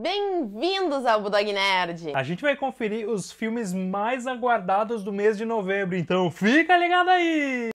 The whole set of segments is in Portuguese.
Bem-vindos ao Budog Nerd! A gente vai conferir os filmes mais aguardados do mês de novembro, então fica ligado aí!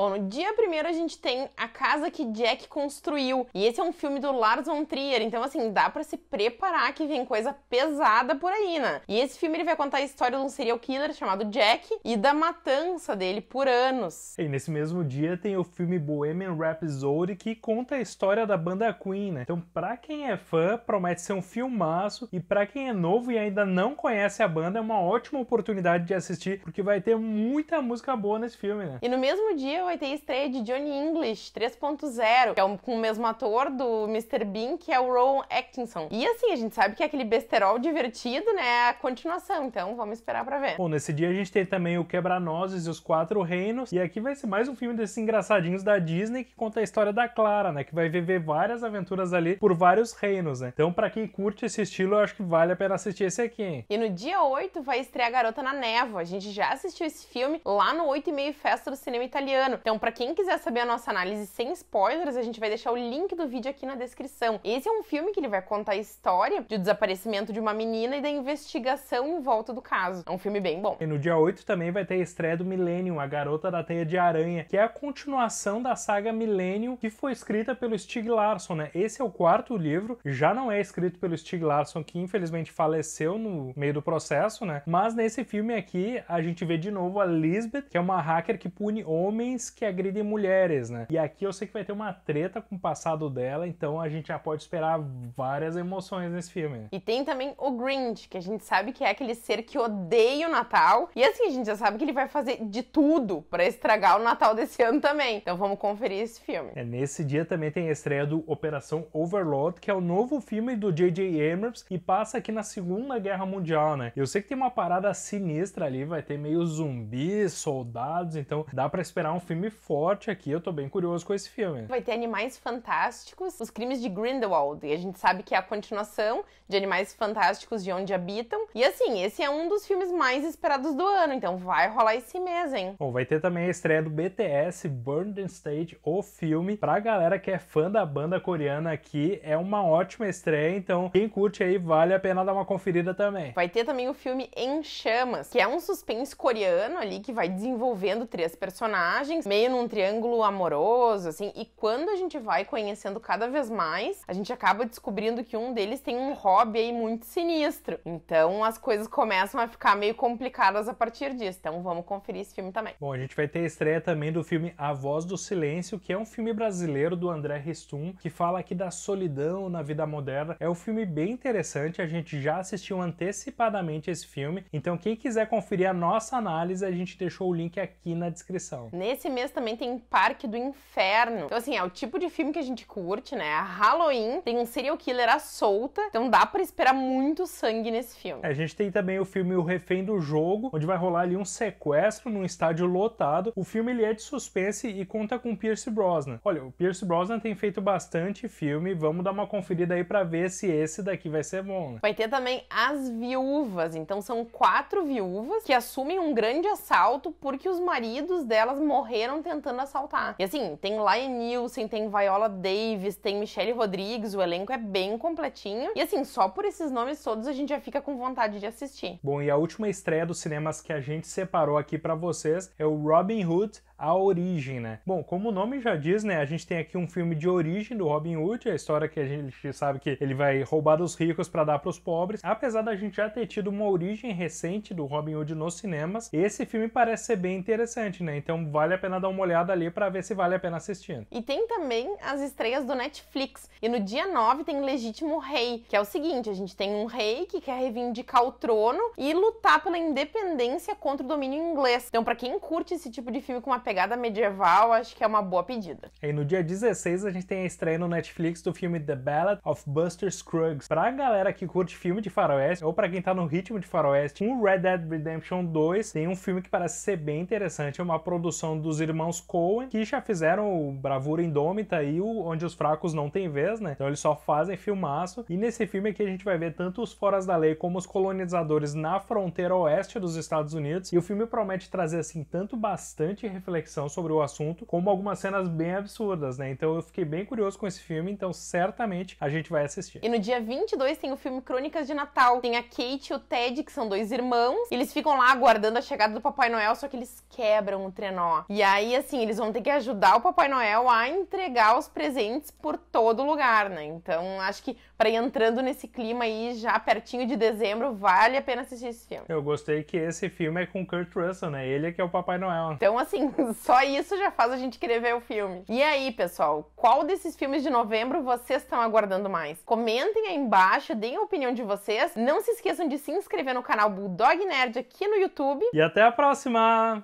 Bom, no dia primeiro a gente tem A Casa que Jack Construiu. E esse é um filme do Lars von Trier, então assim, dá para se preparar que vem coisa pesada por aí, né? E esse filme ele vai contar a história de um serial killer chamado Jack e da matança dele por anos. E nesse mesmo dia tem o filme Bohemian Rhapsody que conta a história da banda Queen, né? Então, pra quem é fã, promete ser um filmaço e para quem é novo e ainda não conhece a banda, é uma ótima oportunidade de assistir porque vai ter muita música boa nesse filme, né? E no mesmo dia vai ter a estreia de Johnny English 3.0, que é um, com o mesmo ator do Mr. Bean, que é o Rowan Atkinson. E assim, a gente sabe que é aquele besterol divertido, né? É a continuação, então vamos esperar pra ver. Bom, nesse dia a gente tem também o Quebra-Nozes e os Quatro Reinos, e aqui vai ser mais um filme desses engraçadinhos da Disney que conta a história da Clara, né? Que vai viver várias aventuras ali por vários reinos, né? Então, pra quem curte esse estilo, eu acho que vale a pena assistir esse aqui. E no dia 8 vai estrear Garota na Névoa. A gente já assistiu esse filme lá no 8 e meio Festa do Cinema Italiano. Então, para quem quiser saber a nossa análise sem spoilers, a gente vai deixar o link do vídeo aqui na descrição. Esse é um filme que ele vai contar a história do desaparecimento de uma menina e da investigação em volta do caso. É um filme bem bom. E no dia 8 também vai ter a estreia do Millennium, A Garota da Teia de Aranha, que é a continuação da saga Millennium, que foi escrita pelo Stig Larsson, né? Esse é o quarto livro, já não é escrito pelo Stig Larsson, que infelizmente faleceu no meio do processo, né? Mas nesse filme aqui, a gente vê de novo a Lisbeth, que é uma hacker que pune homens homens que agridem mulheres, né? E aqui eu sei que vai ter uma treta com o passado dela, então a gente já pode esperar várias emoções nesse filme. Né? E tem também o Grinch, que a gente sabe que é aquele ser que odeia o Natal. E assim, a gente já sabe que ele vai fazer de tudo para estragar o Natal desse ano também. Então vamos conferir esse filme. É, nesse dia também tem a estreia do Operação Overlord, que é o novo filme do J.J. Abrams e passa aqui na Segunda Guerra Mundial, né? Eu sei que tem uma parada sinistra ali, vai ter meio zumbis, soldados, então dá para esperar um filme forte aqui, eu tô bem curioso com esse filme. Vai ter Animais Fantásticos, Os Crimes de Grindelwald, e a gente sabe que é a continuação de Animais Fantásticos de Onde Habitam. E assim, esse é um dos filmes mais esperados do ano, então vai rolar esse mês, hein? Bom, vai ter também a estreia do BTS, Burning Stage, o filme. Pra galera que é fã da banda coreana aqui, é uma ótima estreia, então quem curte aí vale a pena dar uma conferida também. Vai ter também o filme Em Chamas, que é um suspense coreano ali que vai desenvolvendo três personagens relações, meio num triângulo amoroso, assim. E quando a gente vai conhecendo cada vez mais, a gente acaba descobrindo que um deles tem um hobby aí muito sinistro. Então as coisas começam a ficar meio complicadas a partir disso. Então vamos conferir esse filme também. Bom, a gente vai ter a estreia também do filme A Voz do Silêncio, que é um filme brasileiro do André Ristum, que fala aqui da solidão na vida moderna. É um filme bem interessante, a gente já assistiu antecipadamente esse filme. Então quem quiser conferir a nossa análise, a gente deixou o link aqui na descrição. Nesse mês também tem Parque do Inferno. Então, assim, é o tipo de filme que a gente curte, né? A Halloween tem um serial killer à solta, então dá para esperar muito sangue nesse filme. É, a gente tem também o filme O Refém do Jogo, onde vai rolar ali um sequestro num estádio lotado. O filme ele é de suspense e conta com Pierce Brosnan. Olha, o Pierce Brosnan tem feito bastante filme, vamos dar uma conferida aí para ver se esse daqui vai ser bom. Né? Vai ter também As Viúvas, então são quatro viúvas que assumem um grande assalto porque os maridos delas morreram morreram tentando assaltar. E assim, tem Lion Nielsen, tem Viola Davis, tem Michelle Rodrigues, o elenco é bem completinho. E assim, só por esses nomes todos a gente já fica com vontade de assistir. Bom, e a última estreia dos cinemas que a gente separou aqui para vocês é o Robin Hood a Origem, né? Bom, como o nome já diz, né? A gente tem aqui um filme de origem do Robin Hood, a história que a gente sabe que ele vai roubar dos ricos para dar para os pobres. Apesar da gente já ter tido uma origem recente do Robin Hood nos cinemas, esse filme parece ser bem interessante, né? Então vale a pena dar uma olhada ali para ver se vale a pena assistir. E tem também as estreias do Netflix. E no dia 9 tem Legítimo Rei, que é o seguinte, a gente tem um rei que quer reivindicar o trono e lutar pela independência contra o domínio inglês. Então para quem curte esse tipo de filme com uma pegada medieval, acho que é uma boa pedida. E no dia 16 a gente tem a estreia no Netflix do filme The Ballad of Buster Scruggs. Pra galera que curte filme de faroeste, ou pra quem tá no ritmo de faroeste, um Red Dead Redemption 2 tem um filme que parece ser bem interessante, é uma produção dos irmãos Coen, que já fizeram o Bravura Indômita e o Onde os Fracos Não Têm Vez, né? Então eles só fazem filmaço, e nesse filme aqui a gente vai ver tanto os foras da lei como os colonizadores na fronteira oeste dos Estados Unidos, e o filme promete trazer, assim, tanto bastante reflexão reflexão sobre o assunto, como algumas cenas bem absurdas, né? Então eu fiquei bem curioso com esse filme, então certamente a gente vai assistir. E no dia 22 tem o filme Crônicas de Natal. Tem a Kate e o Ted, que são dois irmãos, eles ficam lá aguardando a chegada do Papai Noel, só que eles quebram o trenó. E aí, assim, eles vão ter que ajudar o Papai Noel a entregar os presentes por todo lugar, né? Então acho que para ir entrando nesse clima aí já pertinho de dezembro, vale a pena assistir esse filme. Eu gostei que esse filme é com Kurt Russell, né? Ele é que é o Papai Noel. Então, assim, só isso já faz a gente querer ver o filme. E aí, pessoal, qual desses filmes de novembro vocês estão aguardando mais? Comentem aí embaixo, deem a opinião de vocês. Não se esqueçam de se inscrever no canal Bulldog Nerd aqui no YouTube. E até a próxima!